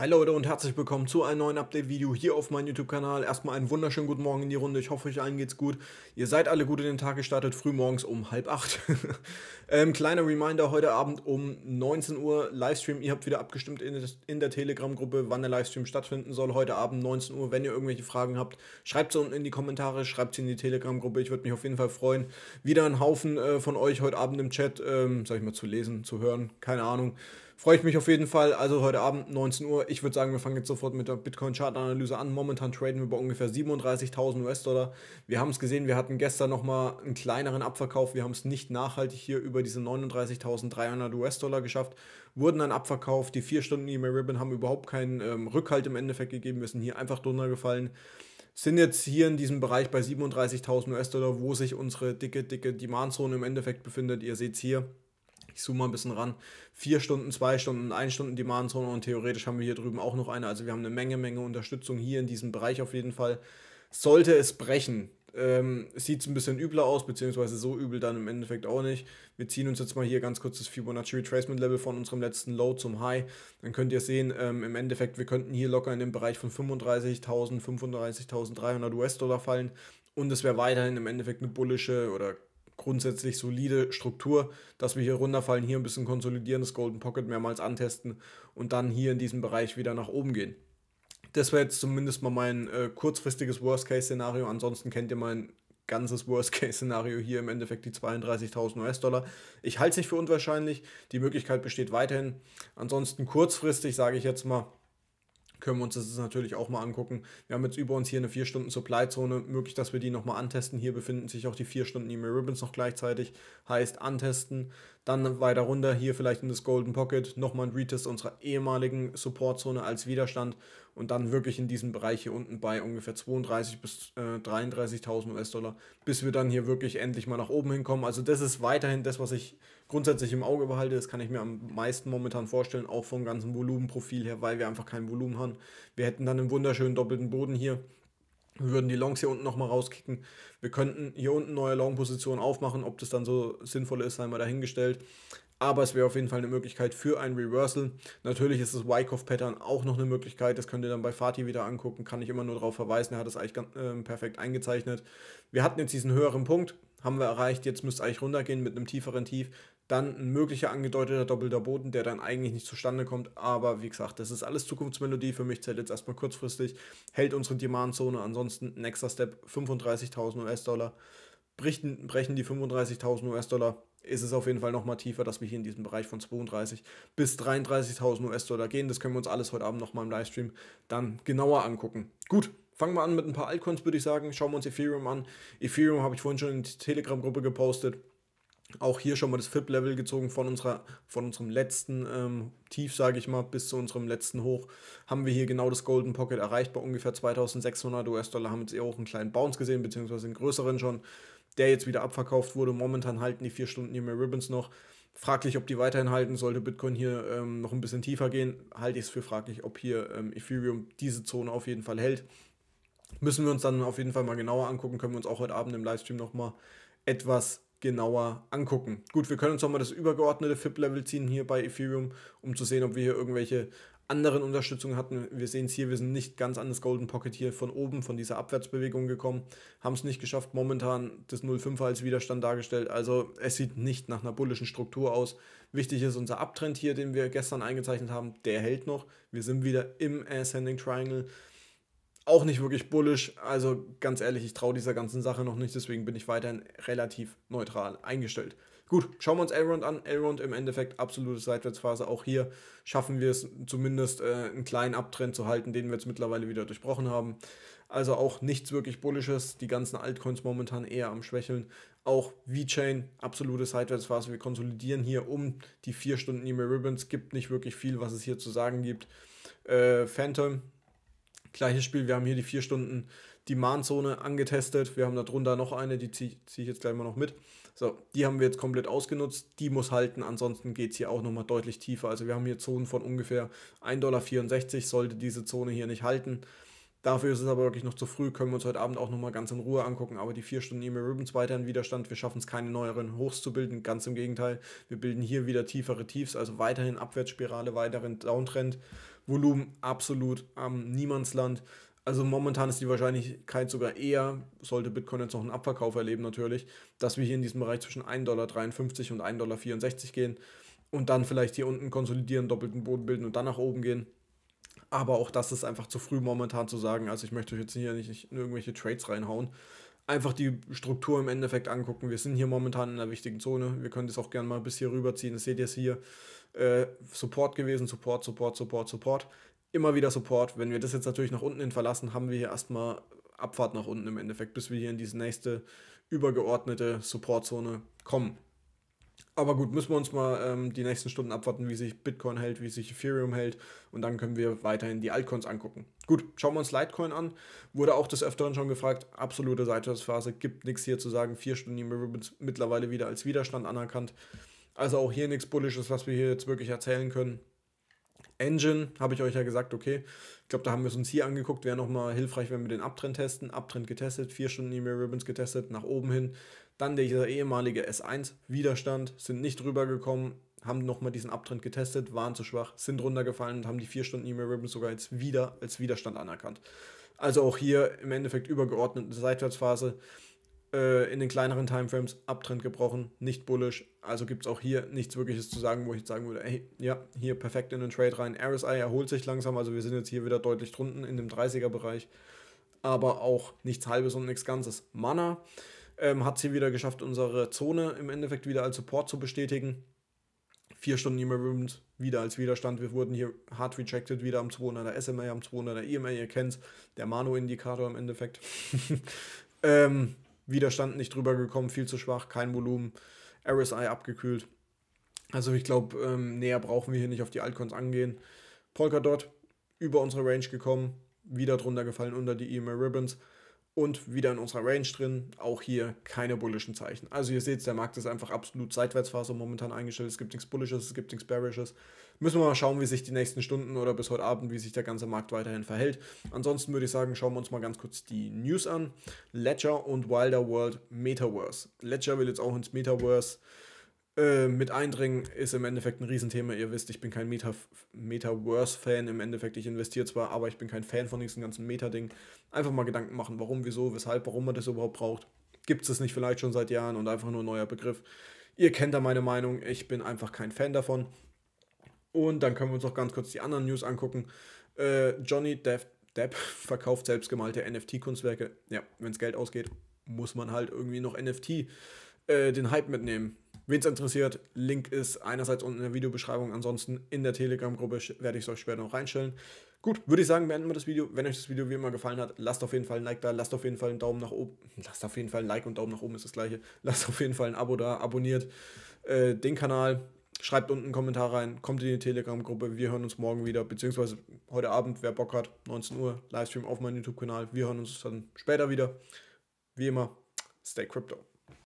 Hi Leute und herzlich willkommen zu einem neuen Update-Video hier auf meinem YouTube-Kanal. Erstmal einen wunderschönen guten Morgen in die Runde. Ich hoffe, euch allen geht's gut. Ihr seid alle gut in den Tag gestartet, früh morgens um halb acht. ähm, kleiner Reminder, heute Abend um 19 Uhr Livestream. Ihr habt wieder abgestimmt in, in der Telegram-Gruppe, wann der Livestream stattfinden soll. Heute Abend 19 Uhr. Wenn ihr irgendwelche Fragen habt, schreibt sie unten in die Kommentare, schreibt sie in die Telegram-Gruppe. Ich würde mich auf jeden Fall freuen, wieder einen Haufen äh, von euch heute Abend im Chat, ähm, sag ich mal, zu lesen, zu hören. Keine Ahnung freue ich mich auf jeden Fall. Also heute Abend 19 Uhr. Ich würde sagen, wir fangen jetzt sofort mit der Bitcoin-Chart-Analyse an. Momentan traden wir bei ungefähr 37.000 US-Dollar. Wir haben es gesehen, wir hatten gestern nochmal einen kleineren Abverkauf. Wir haben es nicht nachhaltig hier über diese 39.300 US-Dollar geschafft. Wurden dann abverkauft. Die 4 Stunden E-Mail Ribbon haben überhaupt keinen ähm, Rückhalt im Endeffekt gegeben. Wir sind hier einfach drunter gefallen sind jetzt hier in diesem Bereich bei 37.000 US-Dollar, wo sich unsere dicke, dicke Demandzone im Endeffekt befindet. Ihr seht es hier, ich zoome mal ein bisschen ran, vier Stunden, zwei Stunden, ein Stunden Demand-Zone und theoretisch haben wir hier drüben auch noch eine. Also wir haben eine Menge, Menge Unterstützung hier in diesem Bereich auf jeden Fall. Sollte es brechen, ähm, sieht es ein bisschen übler aus, beziehungsweise so übel dann im Endeffekt auch nicht. Wir ziehen uns jetzt mal hier ganz kurz das Fibonacci Retracement Level von unserem letzten Low zum High. Dann könnt ihr sehen, ähm, im Endeffekt, wir könnten hier locker in den Bereich von 35.000, 35.300 US-Dollar fallen. Und es wäre weiterhin im Endeffekt eine bullische oder grundsätzlich solide Struktur, dass wir hier runterfallen, hier ein bisschen konsolidieren, das Golden Pocket mehrmals antesten und dann hier in diesem Bereich wieder nach oben gehen. Das wäre jetzt zumindest mal mein äh, kurzfristiges Worst-Case-Szenario. Ansonsten kennt ihr mein ganzes Worst-Case-Szenario hier im Endeffekt die 32.000 US-Dollar. Ich halte es nicht für unwahrscheinlich. Die Möglichkeit besteht weiterhin. Ansonsten kurzfristig sage ich jetzt mal, können wir uns das natürlich auch mal angucken. Wir haben jetzt über uns hier eine 4-Stunden-Supply-Zone. Möglich, dass wir die nochmal antesten. Hier befinden sich auch die 4 Stunden E-Mail Ribbons noch gleichzeitig. Heißt antesten. Dann weiter runter, hier vielleicht in das Golden Pocket, nochmal ein Retest unserer ehemaligen Supportzone als Widerstand und dann wirklich in diesem Bereich hier unten bei ungefähr 32.000 bis äh, 33.000 US-Dollar, bis wir dann hier wirklich endlich mal nach oben hinkommen. Also das ist weiterhin das, was ich grundsätzlich im Auge behalte. Das kann ich mir am meisten momentan vorstellen, auch vom ganzen Volumenprofil her, weil wir einfach kein Volumen haben. Wir hätten dann einen wunderschönen doppelten Boden hier wir würden die Longs hier unten nochmal rauskicken. Wir könnten hier unten neue Long-Positionen aufmachen. Ob das dann so sinnvoll ist, sei mal dahingestellt. Aber es wäre auf jeden Fall eine Möglichkeit für ein Reversal. Natürlich ist das Wyckoff-Pattern auch noch eine Möglichkeit. Das könnt ihr dann bei Fatih wieder angucken. Kann ich immer nur darauf verweisen. Er hat das eigentlich ganz, äh, perfekt eingezeichnet. Wir hatten jetzt diesen höheren Punkt. Haben wir erreicht. Jetzt müsste es eigentlich runtergehen mit einem tieferen Tief. Dann ein möglicher angedeuteter doppelter Boden, der dann eigentlich nicht zustande kommt. Aber wie gesagt, das ist alles Zukunftsmelodie. Für mich zählt jetzt erstmal kurzfristig, hält unsere Demandzone. Ansonsten, nächster Step, 35.000 US-Dollar. Brechen, brechen die 35.000 US-Dollar, ist es auf jeden Fall nochmal tiefer, dass wir hier in diesem Bereich von 32 bis 33.000 US-Dollar gehen. Das können wir uns alles heute Abend nochmal im Livestream dann genauer angucken. Gut, fangen wir an mit ein paar Altcoins, würde ich sagen. Schauen wir uns Ethereum an. Ethereum habe ich vorhin schon in die Telegram-Gruppe gepostet auch hier schon mal das FIP-Level gezogen von, unserer, von unserem letzten ähm, Tief, sage ich mal, bis zu unserem letzten Hoch, haben wir hier genau das Golden Pocket erreicht bei ungefähr 2600 US-Dollar, haben jetzt eher auch einen kleinen Bounce gesehen, beziehungsweise einen größeren schon, der jetzt wieder abverkauft wurde. Momentan halten die 4 Stunden hier mehr Ribbons noch. Fraglich, ob die weiterhin halten. Sollte Bitcoin hier ähm, noch ein bisschen tiefer gehen, halte ich es für fraglich, ob hier ähm, Ethereum diese Zone auf jeden Fall hält. Müssen wir uns dann auf jeden Fall mal genauer angucken, können wir uns auch heute Abend im Livestream nochmal etwas genauer angucken. Gut, wir können uns nochmal das übergeordnete FIP-Level ziehen hier bei Ethereum, um zu sehen, ob wir hier irgendwelche anderen Unterstützung hatten. Wir sehen es hier, wir sind nicht ganz an das Golden Pocket hier von oben, von dieser Abwärtsbewegung gekommen, haben es nicht geschafft, momentan das 05 als Widerstand dargestellt. Also es sieht nicht nach einer bullischen Struktur aus. Wichtig ist unser Abtrend hier, den wir gestern eingezeichnet haben, der hält noch. Wir sind wieder im Ascending Triangle auch nicht wirklich bullisch. Also ganz ehrlich, ich traue dieser ganzen Sache noch nicht, deswegen bin ich weiterhin relativ neutral eingestellt. Gut, schauen wir uns Elrond an. Elrond im Endeffekt absolute Seitwärtsphase. Auch hier schaffen wir es zumindest äh, einen kleinen Abtrend zu halten, den wir jetzt mittlerweile wieder durchbrochen haben. Also auch nichts wirklich Bullisches. Die ganzen Altcoins momentan eher am Schwächeln. Auch VeChain, absolute Seitwärtsphase. Wir konsolidieren hier um die 4 Stunden E-Mail Ribbons. Gibt nicht wirklich viel, was es hier zu sagen gibt. Äh, Phantom, Gleiches Spiel, wir haben hier die 4 Stunden Demand-Zone angetestet. Wir haben darunter noch eine, die ziehe zieh ich jetzt gleich mal noch mit. So, die haben wir jetzt komplett ausgenutzt. Die muss halten, ansonsten geht es hier auch nochmal deutlich tiefer. Also wir haben hier Zonen von ungefähr 1,64 Dollar, sollte diese Zone hier nicht halten. Dafür ist es aber wirklich noch zu früh, können wir uns heute Abend auch nochmal ganz in Ruhe angucken. Aber die vier Stunden E-Mail Ribbons weiter in Widerstand. Wir schaffen es, keine neueren Hochs zu bilden. Ganz im Gegenteil, wir bilden hier wieder tiefere Tiefs, also weiterhin Abwärtsspirale, weiterhin Downtrend. Volumen absolut am Niemandsland. Also momentan ist die Wahrscheinlichkeit sogar eher, sollte Bitcoin jetzt noch einen Abverkauf erleben natürlich, dass wir hier in diesem Bereich zwischen 1,53 Dollar und 1,64 Dollar gehen und dann vielleicht hier unten konsolidieren, doppelten Boden bilden und dann nach oben gehen. Aber auch das ist einfach zu früh momentan zu sagen. Also ich möchte euch jetzt hier nicht in irgendwelche Trades reinhauen. Einfach die Struktur im Endeffekt angucken. Wir sind hier momentan in einer wichtigen Zone. Wir können das auch gerne mal bis hier rüberziehen. Das seht ihr es hier. Äh, Support gewesen, Support, Support, Support, Support. Immer wieder Support. Wenn wir das jetzt natürlich nach unten hin verlassen, haben wir hier erstmal Abfahrt nach unten im Endeffekt, bis wir hier in diese nächste übergeordnete Supportzone kommen. Aber gut, müssen wir uns mal ähm, die nächsten Stunden abwarten, wie sich Bitcoin hält, wie sich Ethereum hält. Und dann können wir weiterhin die Altcoins angucken. Gut, schauen wir uns Litecoin an. Wurde auch des Öfteren schon gefragt. Absolute Seitwärtsphase, gibt nichts hier zu sagen. Vier Stunden Ribbons mittlerweile wieder als Widerstand anerkannt. Also auch hier nichts Bullisches, was wir hier jetzt wirklich erzählen können. Engine, habe ich euch ja gesagt, okay. Ich glaube, da haben wir es uns hier angeguckt. Wäre nochmal hilfreich, wenn wir den Abtrend testen. Abtrend getestet, vier Stunden E-Mail Ribbons getestet, nach oben hin. Dann dieser ehemalige S1-Widerstand, sind nicht rübergekommen, haben nochmal diesen Abtrend getestet, waren zu schwach, sind runtergefallen und haben die 4 Stunden E-Mail Ribbon sogar jetzt wieder als Widerstand anerkannt. Also auch hier im Endeffekt übergeordnete Seitwärtsphase äh, in den kleineren Timeframes, Abtrend gebrochen, nicht bullish. Also gibt es auch hier nichts Wirkliches zu sagen, wo ich jetzt sagen würde, ey, ja, hier perfekt in den Trade rein. RSI erholt sich langsam, also wir sind jetzt hier wieder deutlich drunten in dem 30er-Bereich. Aber auch nichts Halbes und nichts Ganzes. Mana ähm, hat sie wieder geschafft, unsere Zone im Endeffekt wieder als Support zu bestätigen. Vier Stunden immer Roomed, wieder als Widerstand. Wir wurden hier hart rejected, wieder am 200er SMA, am 200er EMA, ihr kennt der Mano-Indikator im Endeffekt. ähm, Widerstand nicht drüber gekommen, viel zu schwach, kein Volumen, RSI abgekühlt. Also ich glaube, ähm, näher brauchen wir hier nicht auf die Altcoins angehen. Polkadot über unsere Range gekommen, wieder drunter gefallen unter die EMA Ribbons und wieder in unserer Range drin. Auch hier keine bullischen Zeichen. Also ihr seht, der Markt ist einfach absolut Seitwärtsphase momentan eingestellt. Es gibt nichts Bullisches, es gibt nichts Bearishes. Müssen wir mal schauen, wie sich die nächsten Stunden oder bis heute Abend, wie sich der ganze Markt weiterhin verhält. Ansonsten würde ich sagen, schauen wir uns mal ganz kurz die News an. Ledger und Wilder World Metaverse. Ledger will jetzt auch ins Metaverse. Äh, mit Eindringen ist im Endeffekt ein Riesenthema. Ihr wisst, ich bin kein Meta Metaverse-Fan im Endeffekt. Ich investiere zwar, aber ich bin kein Fan von diesem ganzen Meta-Ding. Einfach mal Gedanken machen, warum, wieso, weshalb, warum man das überhaupt braucht. Gibt es es nicht vielleicht schon seit Jahren und einfach nur ein neuer Begriff. Ihr kennt da meine Meinung. Ich bin einfach kein Fan davon. Und dann können wir uns auch ganz kurz die anderen News angucken. Äh, Johnny Depp, Depp verkauft selbstgemalte NFT-Kunstwerke. Ja, wenn es Geld ausgeht, muss man halt irgendwie noch NFT äh, den Hype mitnehmen. Wen es interessiert, Link ist einerseits unten in der Videobeschreibung, ansonsten in der Telegram-Gruppe werde ich es euch später noch reinstellen. Gut, würde ich sagen, beenden wir das Video. Wenn euch das Video wie immer gefallen hat, lasst auf jeden Fall ein Like da, lasst auf jeden Fall einen Daumen nach oben. Lasst auf jeden Fall ein Like und Daumen nach oben ist das gleiche. Lasst auf jeden Fall ein Abo da, abonniert äh, den Kanal, schreibt unten einen Kommentar rein, kommt in die Telegram-Gruppe. Wir hören uns morgen wieder, beziehungsweise heute Abend, wer Bock hat, 19 Uhr, Livestream auf meinem YouTube-Kanal. Wir hören uns dann später wieder. Wie immer, stay crypto.